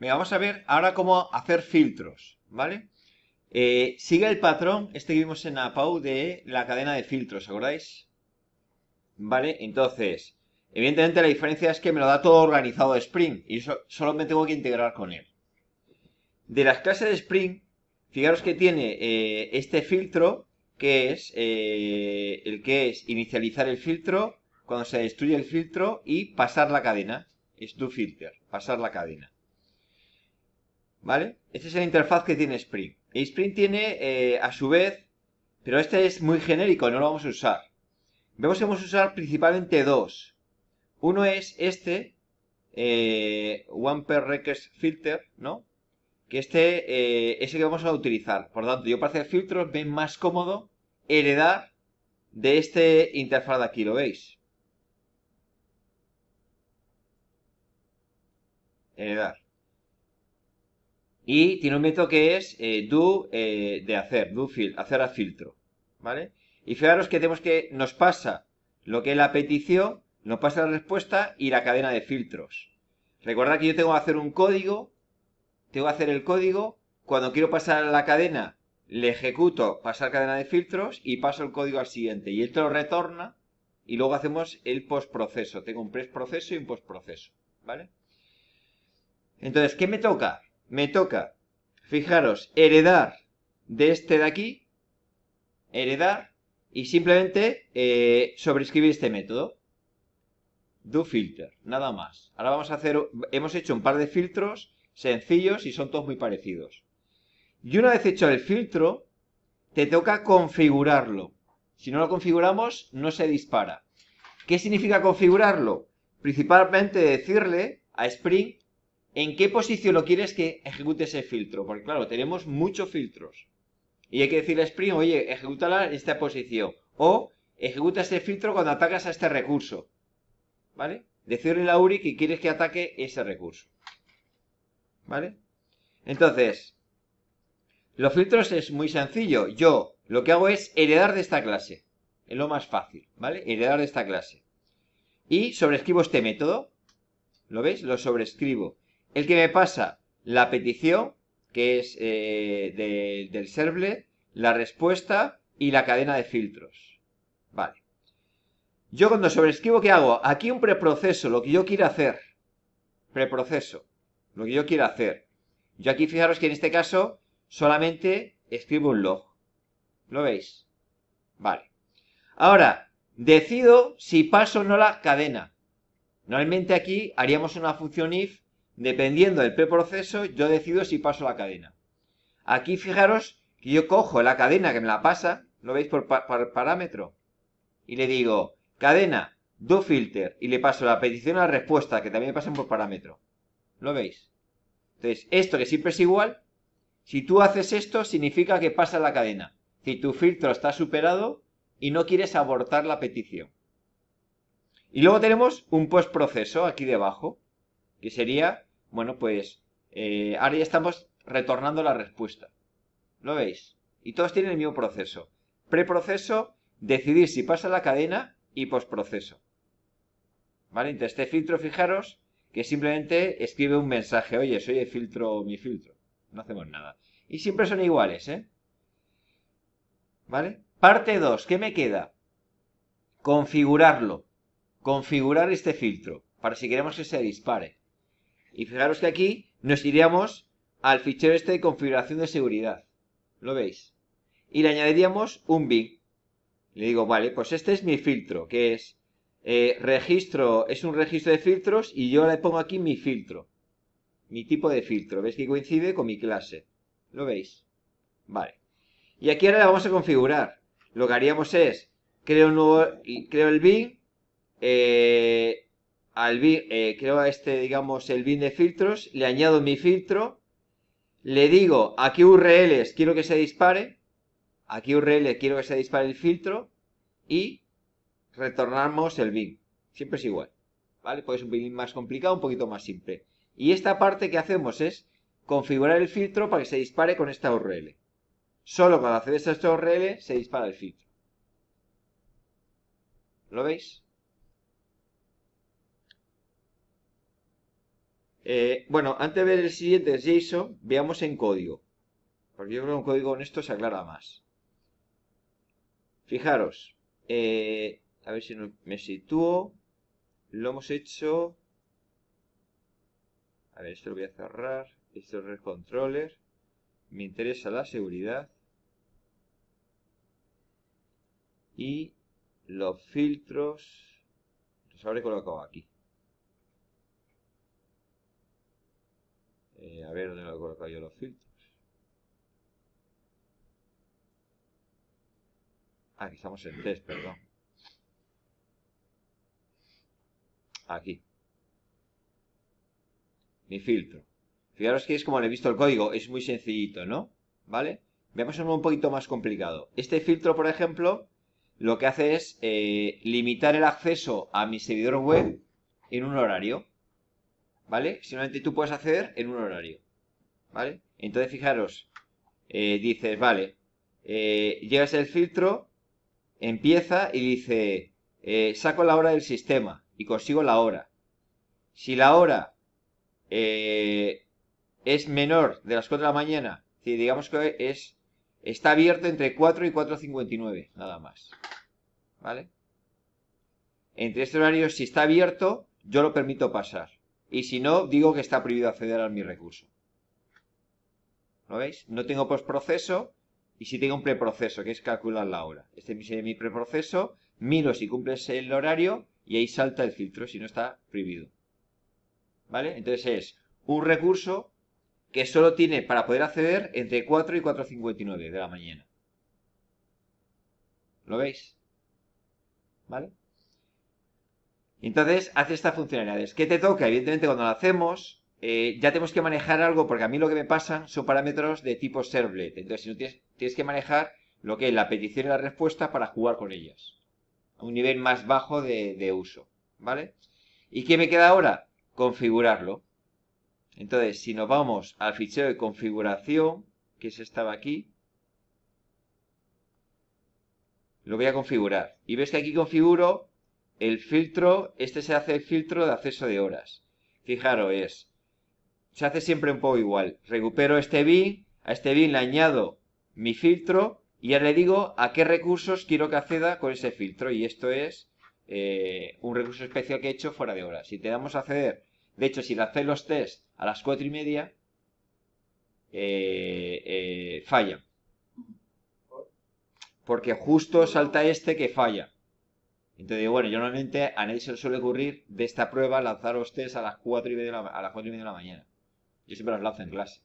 Venga, vamos a ver ahora cómo hacer filtros, ¿vale? Eh, sigue el patrón, este que vimos en APAU, de la cadena de filtros, ¿acordáis? ¿Vale? Entonces, evidentemente la diferencia es que me lo da todo organizado Spring y solo me tengo que integrar con él. De las clases de Spring, fijaros que tiene eh, este filtro, que es eh, el que es inicializar el filtro, cuando se destruye el filtro y pasar la cadena. Es do filter, pasar la cadena. ¿Vale? Esta es la interfaz que tiene Spring. Y Spring tiene, eh, a su vez, pero este es muy genérico, no lo vamos a usar. Vemos que vamos a usar principalmente dos. Uno es este, eh, One Per Request Filter, ¿no? Que este eh, es el que vamos a utilizar. Por lo tanto, yo para hacer filtros me más cómodo heredar de este interfaz de aquí, ¿lo veis? Heredar. Y tiene un método que es eh, do eh, de hacer, do filter hacer a filtro. ¿Vale? Y fijaros que tenemos que nos pasa lo que es la petición, nos pasa la respuesta y la cadena de filtros. Recordad que yo tengo que hacer un código, tengo que hacer el código, cuando quiero pasar a la cadena, le ejecuto pasar cadena de filtros y paso el código al siguiente. Y esto lo retorna y luego hacemos el postproceso. Tengo un pre-proceso y un postproceso. ¿Vale? Entonces, ¿qué me toca? me toca, fijaros, heredar de este de aquí, heredar, y simplemente eh, sobreescribir este método. Do filter, nada más. Ahora vamos a hacer, hemos hecho un par de filtros sencillos y son todos muy parecidos. Y una vez hecho el filtro, te toca configurarlo. Si no lo configuramos, no se dispara. ¿Qué significa configurarlo? Principalmente decirle a Spring en qué posición lo quieres que ejecute ese filtro. Porque claro, tenemos muchos filtros. Y hay que decirle a Spring, oye, ejecútala en esta posición. O ejecuta este filtro cuando atacas a este recurso. ¿Vale? Decirle a URI que quieres que ataque ese recurso. ¿Vale? Entonces, los filtros es muy sencillo. Yo lo que hago es heredar de esta clase. Es lo más fácil, ¿vale? Heredar de esta clase. Y sobreescribo este método. ¿Lo veis? Lo sobreescribo el que me pasa la petición, que es eh, del servlet, la respuesta y la cadena de filtros. Vale. Yo cuando sobreescribo, ¿qué hago? Aquí un preproceso, lo que yo quiero hacer. Preproceso, lo que yo quiero hacer. Yo aquí fijaros que en este caso solamente escribo un log. ¿Lo veis? Vale. Ahora, decido si paso o no la cadena. Normalmente aquí haríamos una función if dependiendo del preproceso, yo decido si paso la cadena. Aquí fijaros que yo cojo la cadena que me la pasa, lo veis por, parámetro, y le digo, cadena, do filter, y le paso la petición a la respuesta, que también me pasan por parámetro. ¿Lo veis? Entonces, esto que siempre es igual, si tú haces esto, significa que pasa la cadena. Si tu filtro está superado y no quieres abortar la petición. Y luego tenemos un postproceso aquí debajo, que sería bueno, pues eh, ahora ya estamos retornando la respuesta. ¿Lo veis? Y todos tienen el mismo proceso. Preproceso, decidir si pasa la cadena y postproceso. ¿Vale? Entonces este filtro, fijaros, que simplemente escribe un mensaje. Oye, soy el filtro, mi filtro. No hacemos nada. Y siempre son iguales, ¿eh? ¿Vale? Parte 2, ¿qué me queda? Configurarlo. Configurar este filtro para si queremos que se dispare. Y fijaros que aquí nos iríamos al fichero este de configuración de seguridad. ¿Lo veis? Y le añadiríamos un bin. Le digo, vale, pues este es mi filtro, que es eh, registro, es un registro de filtros y yo le pongo aquí mi filtro. Mi tipo de filtro. ¿Veis que coincide con mi clase? ¿Lo veis? Vale. Y aquí ahora la vamos a configurar. Lo que haríamos es, creo, un nuevo, creo el bin, eh, al bin, eh, creo a este, digamos, el bin de filtros, le añado mi filtro, le digo aquí qué URLs quiero que se dispare, aquí URL quiero que se dispare el filtro y retornamos el bin. Siempre es igual, ¿vale? Pues ser un bin más complicado, un poquito más simple. Y esta parte que hacemos es configurar el filtro para que se dispare con esta URL. Solo cuando accedes a esta URL se dispara el filtro. ¿Lo veis? Eh, bueno, antes de ver el siguiente JSON, veamos en código. Porque yo creo que un código honesto se aclara más. Fijaros, eh, a ver si me sitúo. Lo hemos hecho. A ver, esto lo voy a cerrar. Esto es el Controller. Me interesa la seguridad. Y los filtros. Los habré colocado aquí. Eh, a ver dónde lo he colocado yo los filtros. Ah, aquí estamos en test, perdón. Aquí. Mi filtro. Fijaros que es como le he visto el código, es muy sencillito, ¿no? ¿Vale? Veamos uno un poquito más complicado. Este filtro, por ejemplo, lo que hace es eh, limitar el acceso a mi servidor web en un horario. ¿vale? Simplemente tú puedes acceder en un horario, ¿vale? Entonces, fijaros, eh, dices, vale, eh, llegas el filtro, empieza y dice, eh, saco la hora del sistema y consigo la hora. Si la hora es menor de las 4 de la mañana, si digamos que es está abierto entre 4 y 4.59, nada más, ¿vale? Entre este horario, si está abierto, yo lo permito pasar y si no, digo que está prohibido acceder a mi recurso. ¿Lo veis? No tengo postproceso y si tengo un preproceso, que es calcular la hora. Este es mi preproceso, miro si cumples el horario y ahí salta el filtro, si no está prohibido. ¿Vale? Entonces es un recurso que solo tiene para poder acceder entre 4 y 4.59 de la mañana. ¿Lo veis? ¿Vale? Entonces, hace estas funcionalidades. ¿Qué te toca? Evidentemente, cuando lo hacemos, eh, ya tenemos que manejar algo, porque a mí lo que me pasan son parámetros de tipo servlet. Entonces, si no tienes, que manejar lo que es la petición y la respuesta para jugar con ellas. A un nivel más bajo de, uso. ¿Vale? ¿Y qué me queda ahora? Configurarlo. Entonces, si nos vamos al fichero de configuración, que es estaba aquí, lo voy a configurar. Y ves que aquí configuro el filtro, este se hace el filtro de acceso de horas. Fijaros, es, se hace siempre un poco igual. Recupero este bin, a este bin le añado mi filtro y ya le digo a qué recursos quiero que acceda con ese filtro. Y esto es eh, un recurso especial que he hecho fuera de horas. Si te damos a acceder, de hecho, si haces los test a las cuatro y media, eh, eh, falla. Porque justo salta este que falla. Entonces digo, bueno, yo normalmente a nadie se le suele ocurrir de esta prueba lanzar los a las 4 y media de la, a las 4 de la mañana. Yo siempre los lanzo en clase.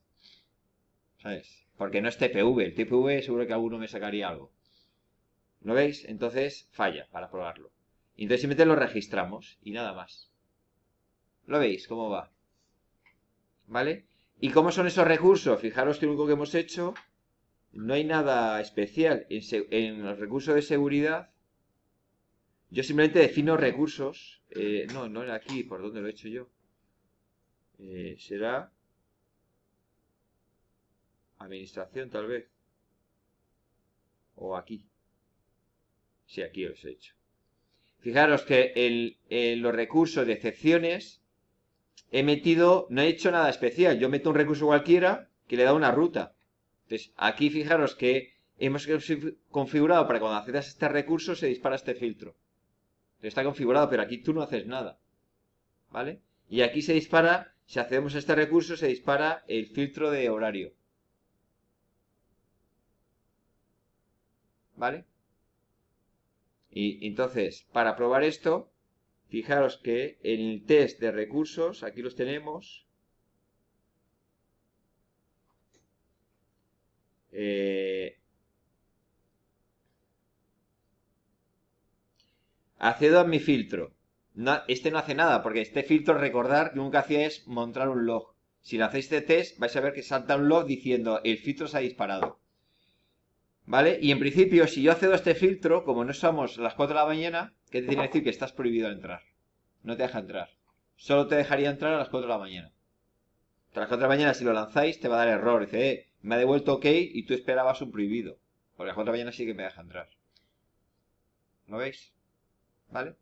¿Sabes? Porque no es TPV. El TPV seguro que alguno me sacaría algo. ¿Lo veis? Entonces falla para probarlo. Y entonces simplemente lo registramos y nada más. ¿Lo veis? ¿Cómo va? ¿Vale? ¿Y cómo son esos recursos? Fijaros que lo único que hemos hecho no hay nada especial. en los recursos de seguridad yo simplemente defino recursos. Eh, no, no era aquí, ¿por dónde lo he hecho yo? Eh, será administración tal vez. O aquí. Sí, aquí os he hecho. Fijaros que en eh, los recursos de excepciones he metido, no he hecho nada especial. Yo meto un recurso cualquiera que le da una ruta. Entonces, aquí fijaros que hemos configurado para cuando accedas a este recurso se dispara este filtro está configurado, pero aquí tú no haces nada. ¿Vale? Y aquí se dispara, si hacemos este recurso, se dispara el filtro de horario. ¿Vale? Y entonces, para probar esto, fijaros que en el test de recursos, aquí los tenemos, eh, accedo a mi filtro. este no hace nada, porque este filtro, recordar, que nunca hacía es montar un log. Si lo hacéis de este test, vais a ver que salta un log diciendo el filtro se ha disparado. ¿Vale? Y en principio, si yo accedo a este filtro, como no somos las 4 de la mañana, ¿qué te tiene que decir? Que estás prohibido entrar. No te deja entrar. Solo te dejaría entrar a las 4 de la mañana. Tras las 4 de la mañana, si lo lanzáis, te va a dar error. Dice, eh, me ha devuelto OK y tú esperabas un prohibido. Porque a las 4 de la mañana sí que me deja entrar. ¿No veis? ¿Vale?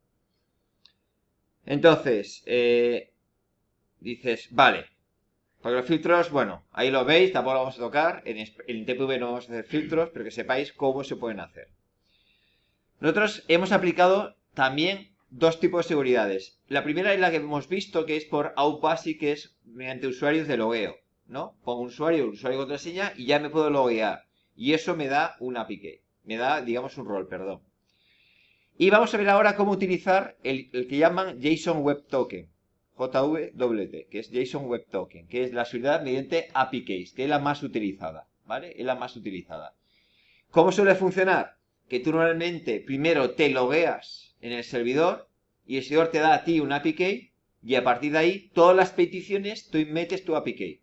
Entonces, eh, dices, vale. Porque los filtros, bueno, ahí lo veis, tampoco lo vamos a tocar. En, TPV no vamos a hacer filtros, pero que sepáis cómo se pueden hacer. Nosotros hemos aplicado también dos tipos de seguridades. La primera es la que hemos visto, que es por Outpassy, que es mediante usuarios de logueo, ¿no? Pongo un usuario, usuario y contraseña y ya me puedo loguear. Y eso me da un API me da, digamos, un rol, perdón. Y vamos a ver ahora cómo utilizar el, que llaman JSON Web Token, JWT, que es JSON Web Token, que es la seguridad mediante API Case, que es la más utilizada, ¿vale? Es la más utilizada. ¿Cómo suele funcionar? Que tú normalmente primero te logueas en el servidor y el servidor te da a ti un API Key y a partir de ahí todas las peticiones tú metes tu API Key,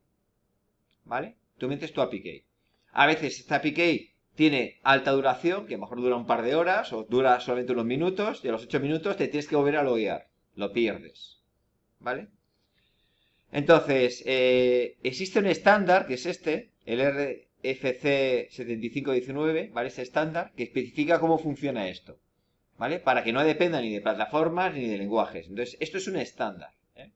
¿vale? Tú metes tu API Key. A veces esta API Key tiene alta duración, que a lo mejor dura un par de horas o dura solamente unos minutos, y a los 8 minutos te tienes que volver a loguear, lo pierdes. ¿Vale? Entonces, eh, existe un estándar, que es este, el RFC7519, ¿vale? ese estándar, que especifica cómo funciona esto, ¿vale? Para que no dependa ni de plataformas ni de lenguajes. Entonces, esto es un estándar. ¿eh?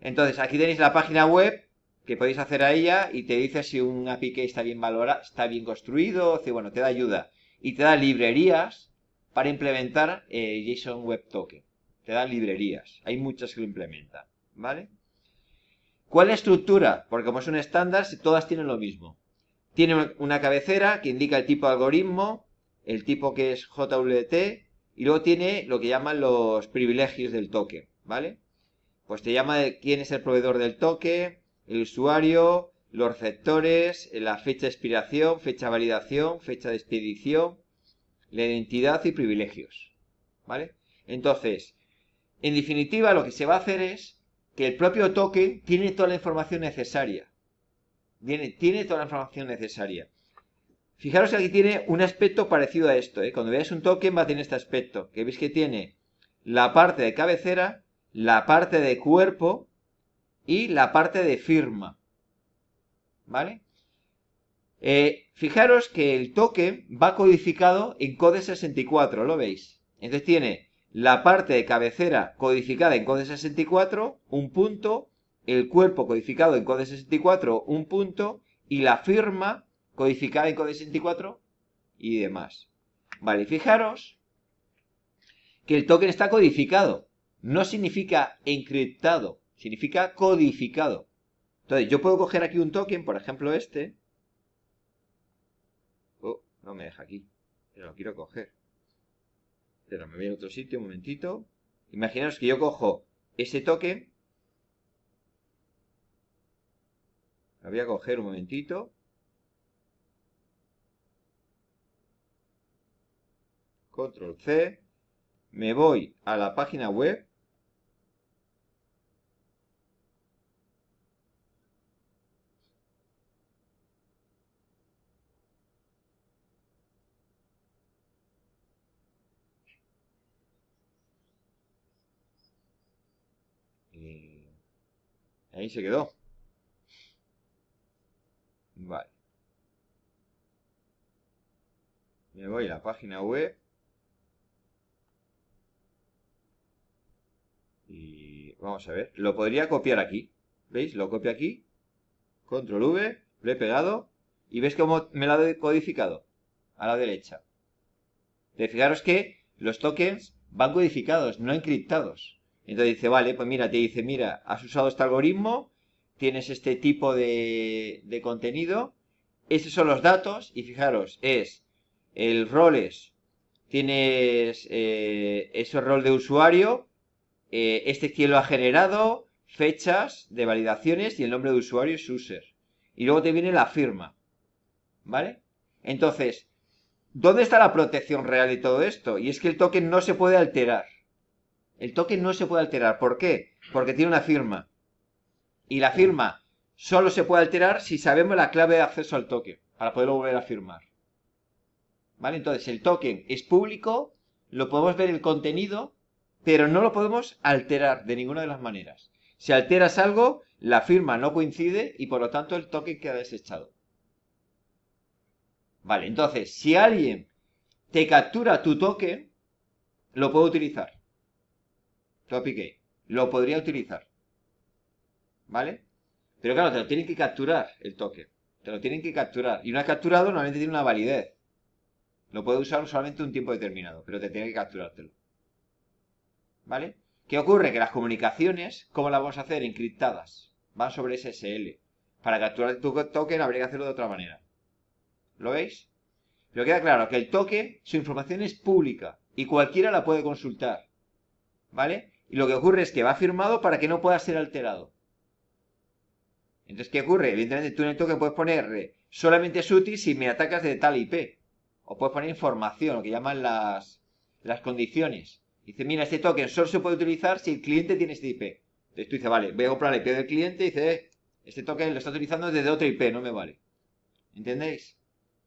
Entonces, aquí tenéis la página web que podéis hacer a ella y te dice si un API está bien valorado, está bien construido, bueno, te da ayuda. Y te da librerías para implementar eh, JSON Web Token. Te dan librerías. Hay muchas que lo implementan, ¿vale? ¿Cuál estructura? Porque como es un estándar, todas tienen lo mismo. Tiene una cabecera que indica el tipo de algoritmo, el tipo que es JWT, y luego tiene lo que llaman los privilegios del token, ¿vale? Pues te llama quién es el proveedor del token el usuario, los receptores, la fecha de expiración, fecha de validación, fecha de expedición, la identidad y privilegios. ¿Vale? Entonces, en definitiva, lo que se va a hacer es que el propio token tiene toda la información necesaria. Tiene, tiene toda la información necesaria. Fijaros que aquí tiene un aspecto parecido a esto. ¿eh? Cuando veáis un token va a tener este aspecto. Que veis que tiene la parte de cabecera, la parte de cuerpo y la parte de firma. ¿Vale? Eh, fijaros que el token va codificado en code 64, ¿lo veis? Entonces tiene la parte de cabecera codificada en code 64, un punto, el cuerpo codificado en code 64, un punto, y la firma codificada en code 64 y demás. Vale, fijaros que el token está codificado, no significa encriptado. Significa codificado. Entonces, yo puedo coger aquí un token, por ejemplo este. Oh, no me deja aquí. Pero lo quiero coger. Pero me voy a otro sitio, un momentito. Imaginaos que yo cojo ese token. Lo voy a coger un momentito. Control C. Me voy a la página web. Ahí se quedó. Vale. Me voy a la página web. Y vamos a ver. Lo podría copiar aquí. ¿Veis? Lo copio aquí. Control V. Lo he pegado. Y ves cómo me lo ha codificado, A la derecha. De fijaros que los tokens van codificados, no encriptados. Entonces dice, vale, pues mira, te dice, mira, has usado este algoritmo, tienes este tipo de, contenido, estos son los datos, y fijaros, es el roles, tienes eh, ese rol de usuario, eh, este cielo lo ha generado, fechas de validaciones y el nombre de usuario es user. Y luego te viene la firma, ¿vale? Entonces, ¿dónde está la protección real de todo esto? Y es que el token no se puede alterar. El token no se puede alterar. ¿Por qué? Porque tiene una firma. Y la firma solo se puede alterar si sabemos la clave de acceso al token, para poderlo volver a firmar. ¿Vale? Entonces, el token es público, lo podemos ver el contenido, pero no lo podemos alterar de ninguna de las maneras. Si alteras algo, la firma no coincide y por lo tanto el token queda desechado. Vale, entonces, si alguien te captura tu token, lo puede utilizar. Topic Lo podría utilizar. ¿Vale? Pero claro, te lo tienen que capturar el token. Te lo tienen que capturar. Y una vez capturado, normalmente tiene una validez. Lo puede usar solamente un tiempo determinado, pero te tiene que capturártelo. ¿Vale? ¿Qué ocurre? Que las comunicaciones, ¿cómo las vamos a hacer? Encriptadas. Van sobre SSL. Para capturar tu token habría que hacerlo de otra manera. ¿Lo veis? Pero queda claro que el token, su información es pública y cualquiera la puede consultar. ¿Vale? Y lo que ocurre es que va firmado para que no pueda ser alterado. Entonces, ¿qué ocurre? Evidentemente, tú en el token puedes poner eh, solamente es útil si me atacas de tal IP. O puedes poner información, lo que llaman las, las condiciones. Dice, mira, este token solo se puede utilizar si el cliente tiene este IP. Entonces tú dices, vale, voy a comprar la IP del cliente y dice, eh, este token lo está utilizando desde otra IP, no me vale. ¿Entendéis?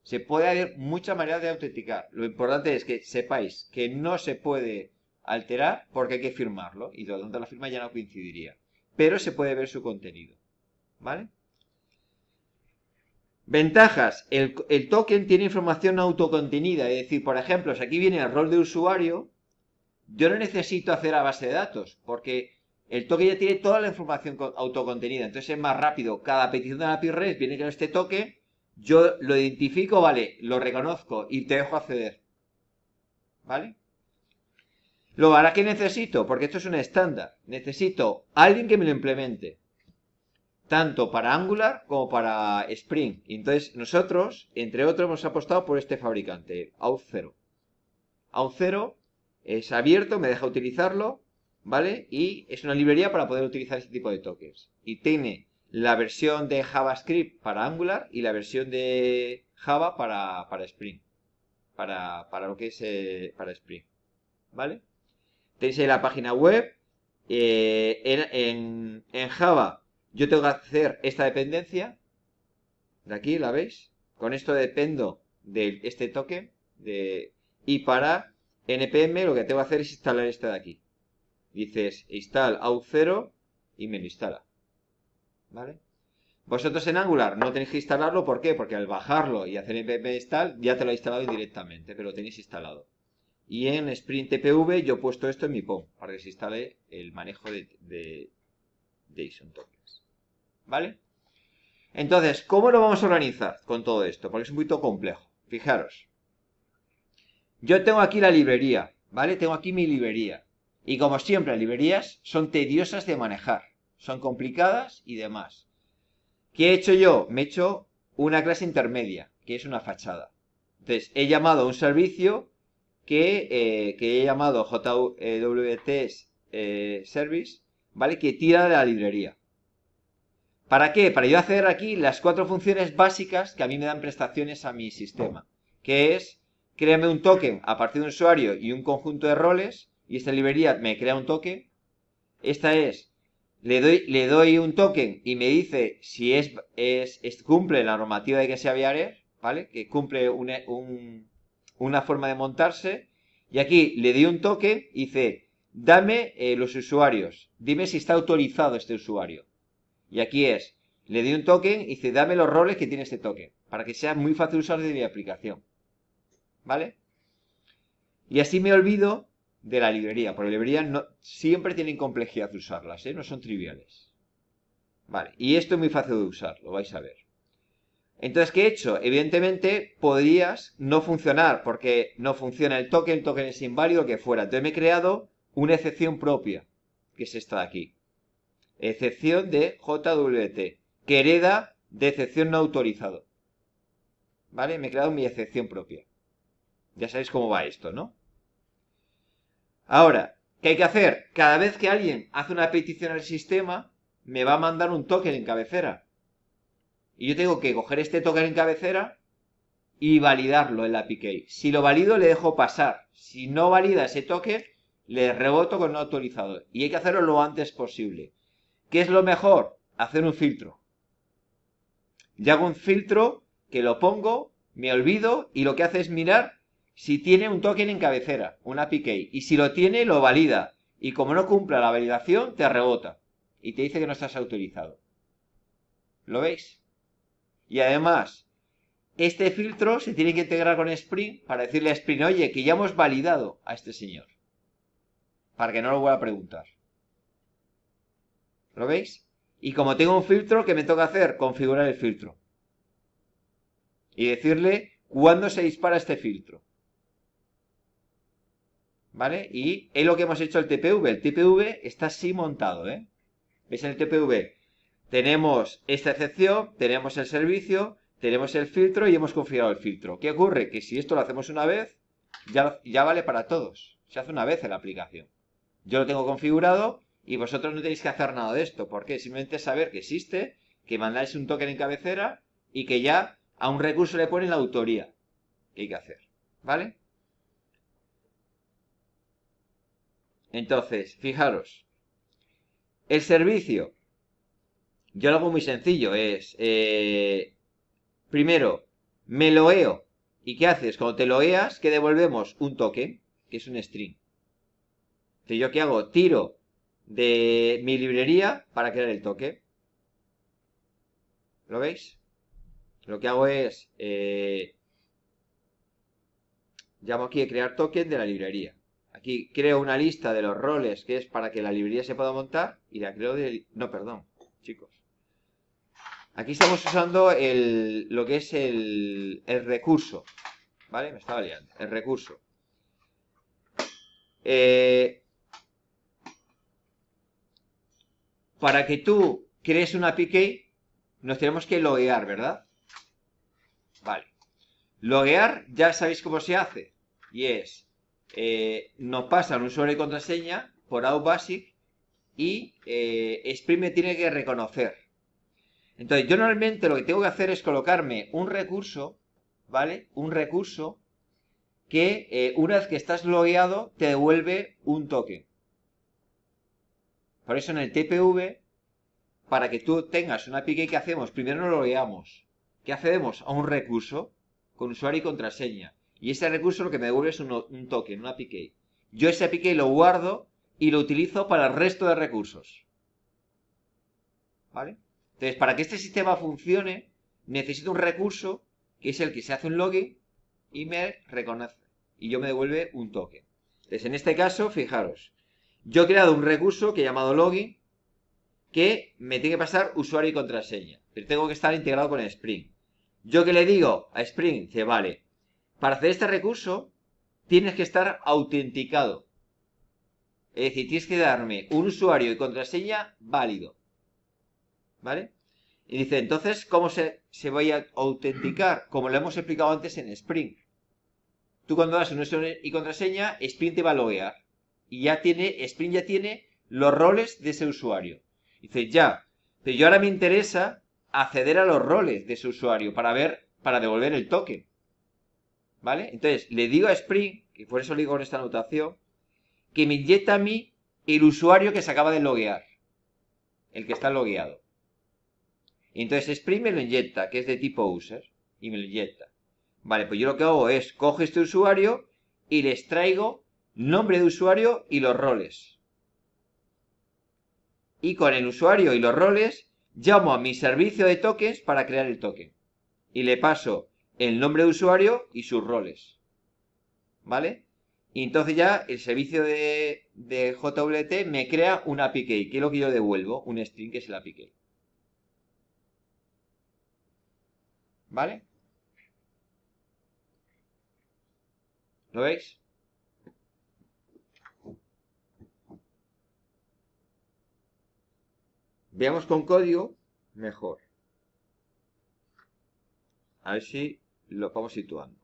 Se puede haber muchas maneras de autenticar. Lo importante es que sepáis que no se puede alterar porque hay que firmarlo y donde donde la firma ya no coincidiría. Pero se puede ver su contenido. ¿Vale? Ventajas. El, token tiene información autocontenida. Es decir, por ejemplo, si aquí viene el rol de usuario, yo no necesito hacer a base de datos porque el token ya tiene toda la información autocontenida. Entonces es más rápido. Cada petición de la REST viene con este token. Yo lo identifico, vale, lo reconozco y te dejo acceder. ¿Vale? Lo hará que necesito, porque esto es un estándar. Necesito alguien que me lo implemente. Tanto para Angular como para Spring. Y entonces nosotros, entre otros, hemos apostado por este fabricante, Auth0. Auth0 es abierto, me deja utilizarlo, ¿vale? Y es una librería para poder utilizar este tipo de tokens. Y tiene la versión de JavaScript para Angular y la versión de Java para, para Spring. Para, lo que es eh, para Spring. ¿Vale? tenéis la página web. Eh, en, Java yo tengo que hacer esta dependencia. De aquí, ¿la veis? Con esto dependo de este token. De, y para NPM lo que tengo que hacer es instalar esta de aquí. Dices install out 0 y me lo instala. ¿Vale? Vosotros en Angular no tenéis que instalarlo, ¿por qué? Porque al bajarlo y hacer npm install ya te lo ha instalado indirectamente, pero lo tenéis instalado. Y en Sprint TPV yo he puesto esto en mi POM para que se instale el manejo de, JSON tokens. ¿Vale? Entonces, ¿cómo lo vamos a organizar con todo esto? Porque es un poquito complejo. Fijaros. Yo tengo aquí la librería, ¿vale? Tengo aquí mi librería. Y como siempre, las librerías son tediosas de manejar. Son complicadas y demás. ¿Qué he hecho yo? Me he hecho una clase intermedia, que es una fachada. Entonces, he llamado a un servicio eh, que, he llamado JWT eh, Service, ¿vale? Que tira de la librería. ¿Para qué? Para yo hacer aquí las cuatro funciones básicas que a mí me dan prestaciones a mi sistema, que es créame un token a partir de un usuario y un conjunto de roles, y esta librería me crea un token. Esta es, le doy, le doy un token y me dice si es, es, cumple la normativa de que sea VR ¿vale? Que cumple un una forma de montarse. Y aquí le di un toque y dice, dame eh, los usuarios, dime si está autorizado este usuario. Y aquí es, le di un token y dice, dame los roles que tiene este token, para que sea muy fácil usar de mi aplicación. ¿Vale? Y así me olvido de la librería, porque librerías no, siempre tienen complejidad de usarlas, ¿eh? no son triviales. Vale, y esto es muy fácil de usar, lo vais a ver. Entonces, ¿qué he hecho? Evidentemente, podrías no funcionar porque no funciona el token, el token es inválido, que fuera. Entonces, me he creado una excepción propia, que es esta de aquí. Excepción de JWT, que hereda de excepción no autorizado. ¿Vale? Me he creado mi excepción propia. Ya sabéis cómo va esto, ¿no? Ahora, ¿qué hay que hacer? Cada vez que alguien hace una petición al sistema, me va a mandar un token en cabecera. Y yo tengo que coger este token en cabecera y validarlo en la PK. Si lo valido, le dejo pasar. Si no valida ese token, le reboto con no autorizado. Y hay que hacerlo lo antes posible. ¿Qué es lo mejor? Hacer un filtro. Ya hago un filtro que lo pongo, me olvido y lo que hace es mirar si tiene un token en cabecera, una PK. Y si lo tiene, lo valida. Y como no cumpla la validación, te rebota. Y te dice que no estás autorizado. ¿Lo veis? Y además, este filtro se tiene que integrar con Spring para decirle a Spring, oye, que ya hemos validado a este señor. Para que no lo vuelva a preguntar. ¿Lo veis? Y como tengo un filtro, que me toca hacer? Configurar el filtro. Y decirle cuándo se dispara este filtro. ¿Vale? Y es lo que hemos hecho el TPV. El TPV está así montado, ¿eh? en el TPV? tenemos esta excepción, tenemos el servicio, tenemos el filtro y hemos configurado el filtro. ¿Qué ocurre? Que si esto lo hacemos una vez, ya, ya vale para todos. Se hace una vez en la aplicación. Yo lo tengo configurado y vosotros no tenéis que hacer nada de esto. ¿Por qué? Simplemente saber que existe, que mandáis un token en cabecera y que ya a un recurso le ponen la autoría ¿Qué hay que hacer. ¿Vale? Entonces, fijaros. El servicio yo lo hago muy sencillo, es... Eh, primero, me loeo. ¿Y qué haces? Cuando te loeas, que devolvemos? Un token, que es un string. Entonces, ¿yo qué hago? Tiro de mi librería para crear el token ¿Lo veis? Lo que hago es... Eh, llamo aquí a crear token de la librería. Aquí creo una lista de los roles que es para que la librería se pueda montar y la creo de... No, perdón, chicos. Aquí estamos usando lo que es el, recurso. ¿Vale? Me estaba liando. El recurso. Eh, para que tú crees una PK, nos tenemos que loguear, ¿verdad? Vale. Loguear, ya sabéis cómo se hace. Y es, eh, nos pasan usuario y contraseña por Outbasic y eh, me tiene que reconocer. Entonces, yo normalmente lo que tengo que hacer es colocarme un recurso, ¿vale? Un recurso que eh, una vez que estás logueado te devuelve un token. Por eso en el TPV, para que tú tengas una API que hacemos, primero nos logueamos. ¿Qué hacemos? A un recurso con usuario y contraseña. Y ese recurso lo que me devuelve es un, token, una API Yo ese API lo guardo y lo utilizo para el resto de recursos. ¿Vale? Entonces, para que este sistema funcione, necesito un recurso que es el que se hace un login y me reconoce. Y yo me devuelve un token. Entonces, en este caso, fijaros, yo he creado un recurso que he llamado login que me tiene que pasar usuario y contraseña. Pero tengo que estar integrado con el Spring. Yo que le digo a Spring, dice, vale, para hacer este recurso tienes que estar autenticado. Es decir, tienes que darme un usuario y contraseña válido. ¿vale? Y dice, entonces, ¿cómo se, se va a autenticar? Como lo hemos explicado antes en Spring. Tú cuando das un usuario y contraseña, Spring te va a loguear. Y ya tiene, Spring ya tiene los roles de ese usuario. Dice, ya. pero yo ahora me interesa acceder a los roles de ese usuario para ver, para devolver el token. ¿Vale? Entonces, le digo a Spring, que por eso le digo en esta anotación, que me inyecta a mí el usuario que se acaba de loguear. El que está logueado. Entonces exprime me lo inyecta, que es de tipo user, y me lo inyecta. Vale, pues yo lo que hago es, coge este usuario y les traigo nombre de usuario y los roles. Y con el usuario y los roles, llamo a mi servicio de tokens para crear el token. Y le paso el nombre de usuario y sus roles. ¿Vale? Y entonces ya el servicio de, JWT me crea un key que es lo que yo devuelvo, un string que es el key. ¿Vale? ¿Lo veis? Veamos con código mejor. A ver si lo vamos situando.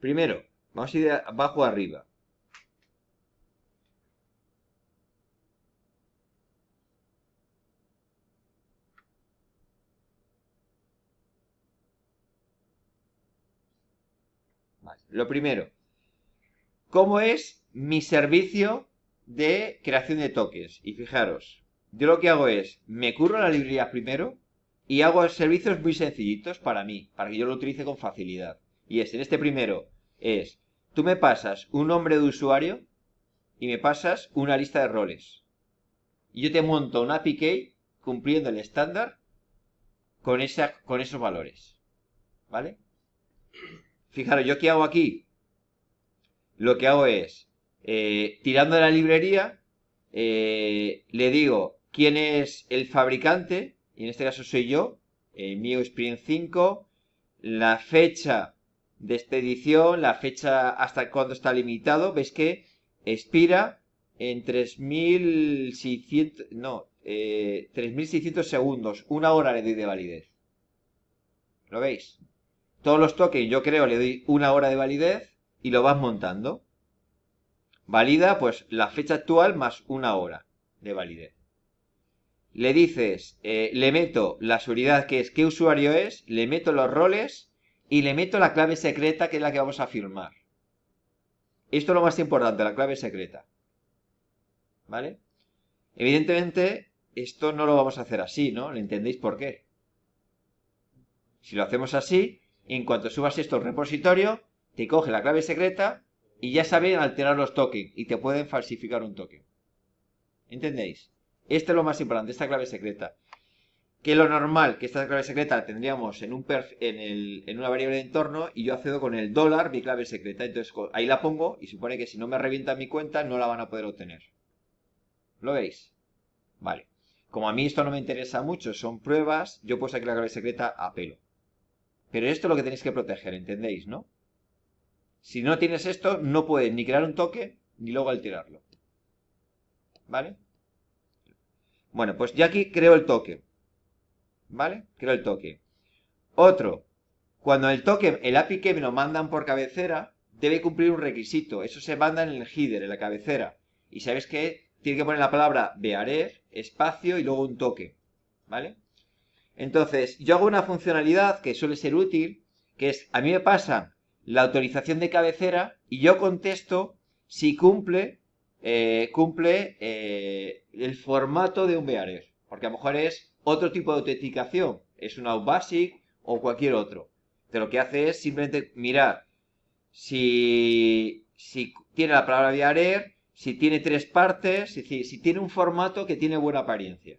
Primero, vamos a ir de abajo arriba. Lo primero, ¿cómo es mi servicio de creación de toques? Y fijaros, yo lo que hago es, me curro la librería primero y hago servicios muy sencillitos para mí, para que yo lo utilice con facilidad. Y es, en este primero, es, tú me pasas un nombre de usuario y me pasas una lista de roles. Y yo te monto una API cumpliendo el estándar con, esa, con esos valores. ¿Vale? Fijaros, ¿yo qué hago aquí? Lo que hago es, eh, tirando de la librería, eh, le digo quién es el fabricante, y en este caso soy yo, el eh, mío 5, la fecha de edición, la fecha hasta cuándo está limitado, veis que expira en 3600, no, 3600 segundos, una hora le doy de validez. ¿Lo veis? Todos los tokens, yo creo, le doy una hora de validez y lo vas montando. Valida, pues, la fecha actual más una hora de validez. Le dices, eh, le meto la seguridad que es qué usuario es, le meto los roles y le meto la clave secreta que es la que vamos a firmar. Esto es lo más importante, la clave secreta. ¿Vale? Evidentemente, esto no lo vamos a hacer así, ¿no? ¿Le ¿Entendéis por qué? Si lo hacemos así, en cuanto subas esto al repositorio, te coge la clave secreta y ya saben alterar los tokens y te pueden falsificar un token. ¿Entendéis? Este es lo más importante, esta clave secreta. Que lo normal, que esta clave secreta la tendríamos en, un en, en una variable de entorno y yo accedo con el dólar mi clave secreta. Entonces ahí la pongo y supone que si no me revienta mi cuenta no la van a poder obtener. ¿Lo veis? Vale. Como a mí esto no me interesa mucho, son pruebas, yo puedo aquí la clave secreta a pelo. Pero esto es lo que tenéis que proteger, ¿entendéis, no? Si no tienes esto, no puedes ni crear un toque, ni luego alterarlo. ¿Vale? Bueno, pues ya aquí creo el toque. ¿Vale? Creo el toque. Otro. Cuando el toque, el API que me lo mandan por cabecera, debe cumplir un requisito. Eso se manda en el header, en la cabecera. Y sabéis que tiene que poner la palabra bearer, espacio y luego un toque. ¿Vale? Entonces, yo hago una funcionalidad que suele ser útil, que es, a mí me pasa la autorización de cabecera y yo contesto si cumple, eh, cumple eh, el formato de un bearer, e porque a lo mejor es otro tipo de autenticación, es un Outbasic o cualquier otro. Pero lo que hace es simplemente mirar si, si tiene la palabra bearer, e si tiene tres partes, si tiene un formato que tiene buena apariencia.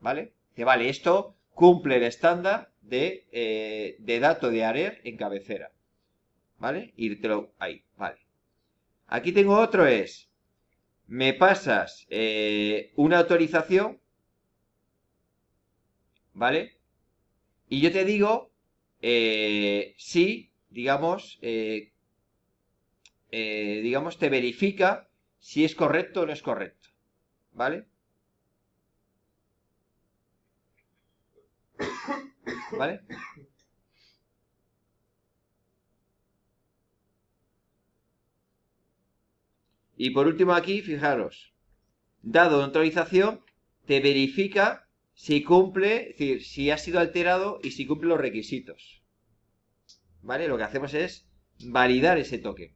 ¿Vale? que vale, esto cumple el estándar de, eh, de dato de ARER en cabecera. ¿Vale? Y Ahí, vale. Aquí tengo otro es, me pasas eh, una autorización, ¿vale? Y yo te digo eh, si, digamos, digamos, te verifica si es correcto o no es correcto, ¿vale? ¿Vale? Y por último aquí, fijaros, dado de autorización, te verifica si cumple, es decir, si ha sido alterado y si cumple los requisitos. ¿Vale? Lo que hacemos es validar ese toque.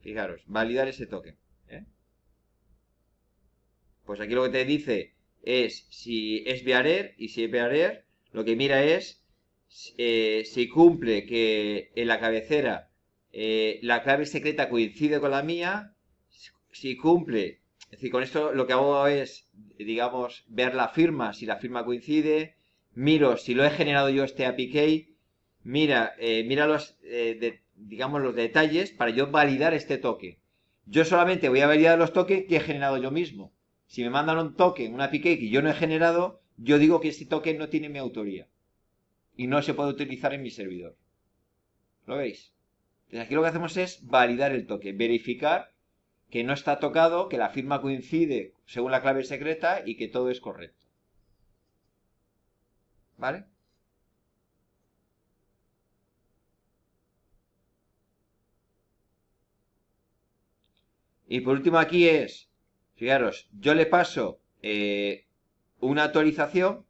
Fijaros, validar ese toque. ¿eh? Pues aquí lo que te dice es si es bearer y si es bearer, lo que mira es eh, si cumple que en la cabecera eh, la clave secreta coincide con la mía, si cumple, es decir, con esto lo que hago es, digamos, ver la firma, si la firma coincide, miro si lo he generado yo este APK, mira, eh, mira los, digamos, los detalles para yo validar este toque. Yo solamente voy a validar los toques que he generado yo mismo. Si me mandan un token, una APK que yo no he generado, yo digo que ese token no tiene mi autoría y no se puede utilizar en mi servidor. ¿Lo veis? Entonces aquí lo que hacemos es validar el toque, verificar que no está tocado, que la firma coincide según la clave secreta y que todo es correcto. ¿Vale? Y por último aquí es, fijaros, yo le paso eh, una actualización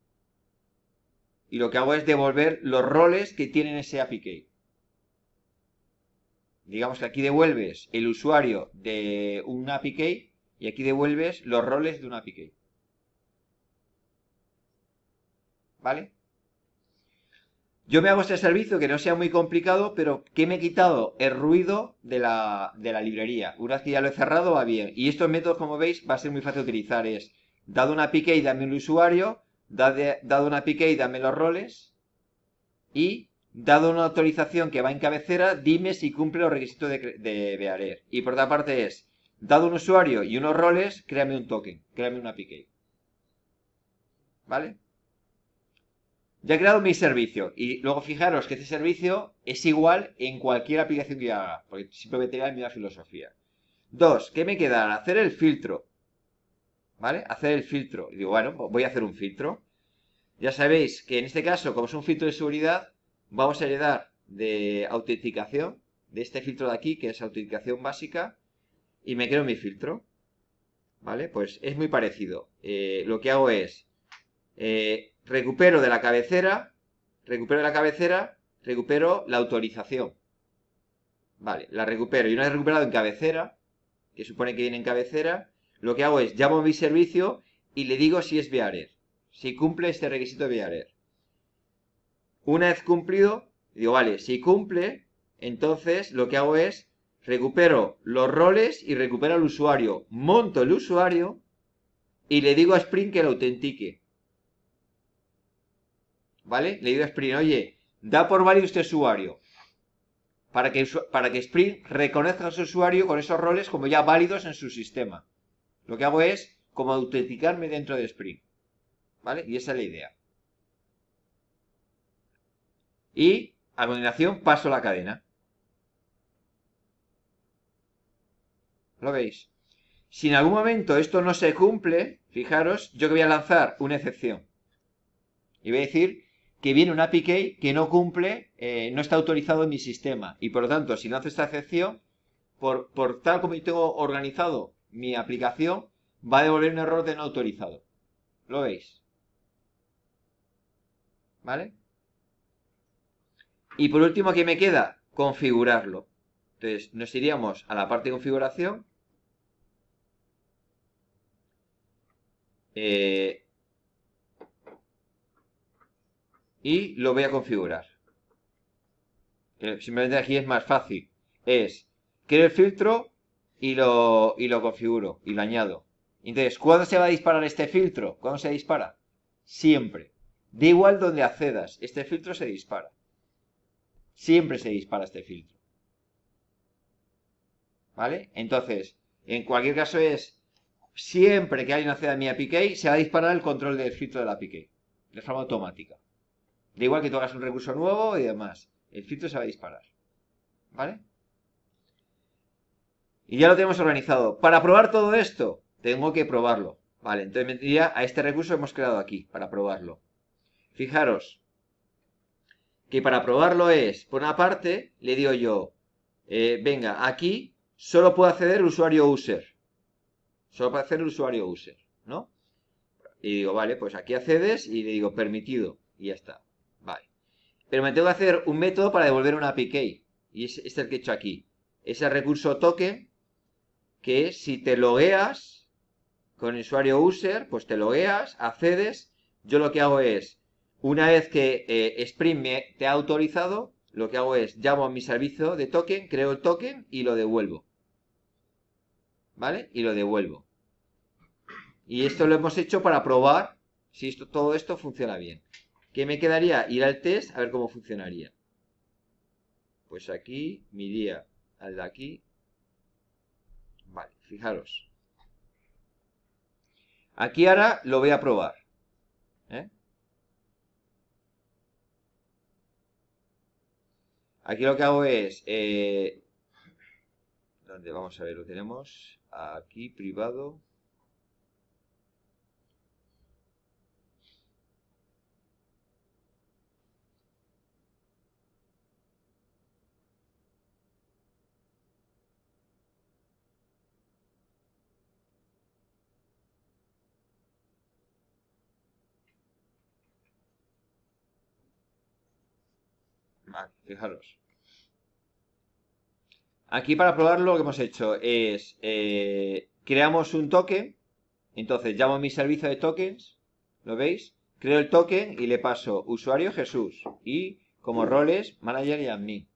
y lo que hago es devolver los roles que tienen ese API Digamos que aquí devuelves el usuario de un API y aquí devuelves los roles de un API ¿Vale? Yo me hago este servicio que no sea muy complicado, pero que me he quitado el ruido de la, de la, librería. Una vez que ya lo he cerrado, va bien. Y estos métodos, como veis, va a ser muy fácil de utilizar. Es, dado un API key, dame un usuario, dado una y dame los roles. Y dado una autorización que va en cabecera, dime si cumple los requisitos de, Bearer. Y por otra parte es, dado un usuario y unos roles, créame un token, créame una PK. ¿Vale? Ya he creado mi servicio. Y luego fijaros que este servicio es igual en cualquier aplicación que haga, porque simplemente me mi la misma filosofía. Dos, ¿qué me queda? Hacer el filtro. ¿vale? Hacer el filtro. Y digo, bueno, voy a hacer un filtro. Ya sabéis que en este caso, como es un filtro de seguridad, vamos a heredar de autenticación, de este filtro de aquí, que es autenticación básica, y me creo mi filtro. ¿Vale? Pues es muy parecido. Eh, lo que hago es, eh, recupero de la cabecera, recupero de la cabecera, recupero la autorización. Vale, la recupero. Y una he recuperado en cabecera, que supone que viene en cabecera, lo que hago es, llamo a mi servicio y le digo si es VRR, si cumple este requisito VRR. Una vez cumplido, digo, vale, si cumple, entonces lo que hago es, recupero los roles y recupero al usuario, monto el usuario y le digo a Spring que lo autentique. ¿Vale? Le digo a Spring, oye, da por válido este usuario. Para que, para que Spring reconozca a su usuario con esos roles como ya válidos en su sistema. Lo que hago es como autenticarme dentro de Spring. ¿Vale? Y esa es la idea. Y a continuación paso la cadena. ¿Lo veis? Si en algún momento esto no se cumple, fijaros, yo que voy a lanzar una excepción. Y voy a decir que viene un API que no cumple, eh, no está autorizado en mi sistema. Y por lo tanto, si hace esta excepción, por, por tal como yo tengo organizado mi aplicación va a devolver un error de no autorizado. ¿Lo veis? ¿Vale? Y por último, ¿qué me queda? Configurarlo. Entonces, nos iríamos a la parte de configuración. Eh, y lo voy a configurar. Eh, simplemente aquí es más fácil. Es, quiero el filtro y lo, y lo configuro y lo añado. Entonces, ¿cuándo se va a disparar este filtro? ¿Cuándo se dispara? Siempre. Da igual donde accedas, este filtro se dispara. Siempre se dispara este filtro. ¿Vale? Entonces, en cualquier caso es, siempre que alguien acceda a mi se va a disparar el control del filtro de la piqué de forma automática. Da igual que tú hagas un recurso nuevo y demás, el filtro se va a disparar. ¿Vale? Y ya lo tenemos organizado. Para probar todo esto, tengo que probarlo. Vale, entonces me diría a este recurso hemos creado aquí, para probarlo. Fijaros, que para probarlo es, por una parte, le digo yo, eh, venga, aquí solo puedo acceder el usuario user. Solo puede hacer el usuario user, ¿no? Y digo, vale, pues aquí accedes y le digo permitido y ya está. Vale. Pero me tengo que hacer un método para devolver una key. Y es, el que he hecho aquí. Es el recurso token que si te logueas con el usuario user, pues te logueas, accedes. Yo lo que hago es, una vez que eh, Spring me, te ha autorizado, lo que hago es llamo a mi servicio de token, creo el token y lo devuelvo. ¿Vale? Y lo devuelvo. Y esto lo hemos hecho para probar si esto, todo esto funciona bien. ¿Qué me quedaría? Ir al test a ver cómo funcionaría. Pues aquí, mi día al de aquí, Fijaros. Aquí ahora lo voy a probar. ¿eh? Aquí lo que hago es... Eh, ¿Dónde? Vamos a ver, lo tenemos aquí, privado. Ah, fijaros. Aquí para probarlo lo que hemos hecho es eh, creamos un token. Entonces llamo a mi servicio de tokens. ¿Lo veis? Creo el token y le paso usuario Jesús. Y como roles, manager y admin.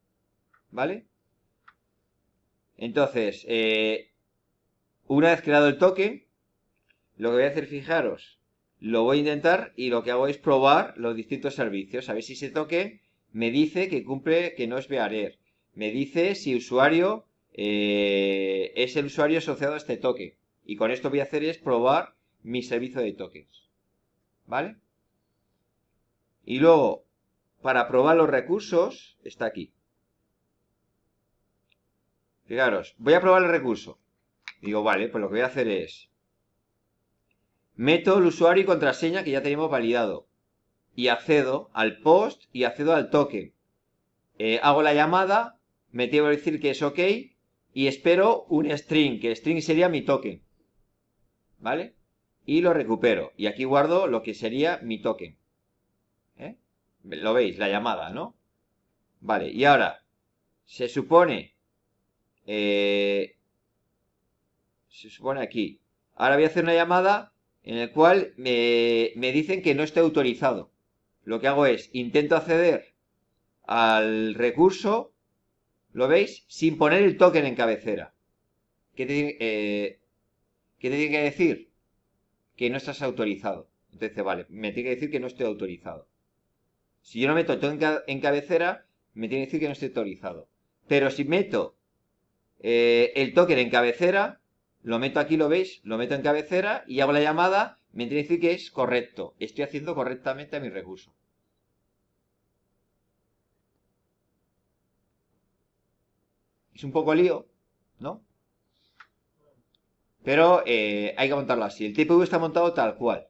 ¿Vale? Entonces, eh, una vez creado el token, lo que voy a hacer, fijaros, lo voy a intentar y lo que hago es probar los distintos servicios. A ver si ese token me dice que cumple, que no es bearer, me dice si usuario eh, es el usuario asociado a este toque. Y con esto voy a hacer es probar mi servicio de tokens. ¿Vale? Y luego, para probar los recursos, está aquí. Fijaros, voy a probar el recurso. Digo, vale, pues lo que voy a hacer es... Meto el usuario y contraseña que ya tenemos validado y accedo al post y accedo al token. Eh, hago la llamada, me tengo que decir que es OK y espero un string, que el string sería mi token. ¿Vale? Y lo recupero. Y aquí guardo lo que sería mi token. ¿Eh? Lo veis, la llamada, ¿no? Vale, y ahora, se supone... Eh, se supone aquí. Ahora voy a hacer una llamada en el cual me, me dicen que no esté autorizado lo que hago es, intento acceder al recurso, ¿lo veis? Sin poner el token en cabecera. ¿Qué te, eh, tiene que decir? Que no estás autorizado. Entonces, vale, me tiene que decir que no estoy autorizado. Si yo no meto el token en cabecera, me tiene que decir que no estoy autorizado. Pero si meto eh, el token en cabecera, lo meto aquí, lo veis, lo meto en cabecera y hago la llamada me tiene que decir que es correcto. Estoy haciendo correctamente a mi recurso. Es un poco lío, ¿no? Pero eh, hay que montarlo así. El TPV está montado tal cual.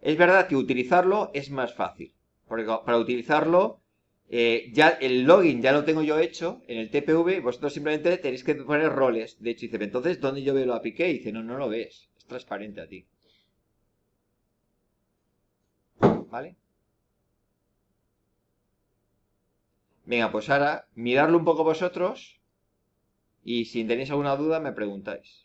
Es verdad que utilizarlo es más fácil. Porque para utilizarlo, eh, ya el login ya lo tengo yo hecho en el TPV. Vosotros simplemente tenéis que poner roles. De hecho, dice, entonces, ¿dónde yo veo lo apliqué? Y dice, no, no lo ves. Es transparente a ti. ¿vale? Venga, pues ahora miradlo un poco vosotros y si tenéis alguna duda me preguntáis.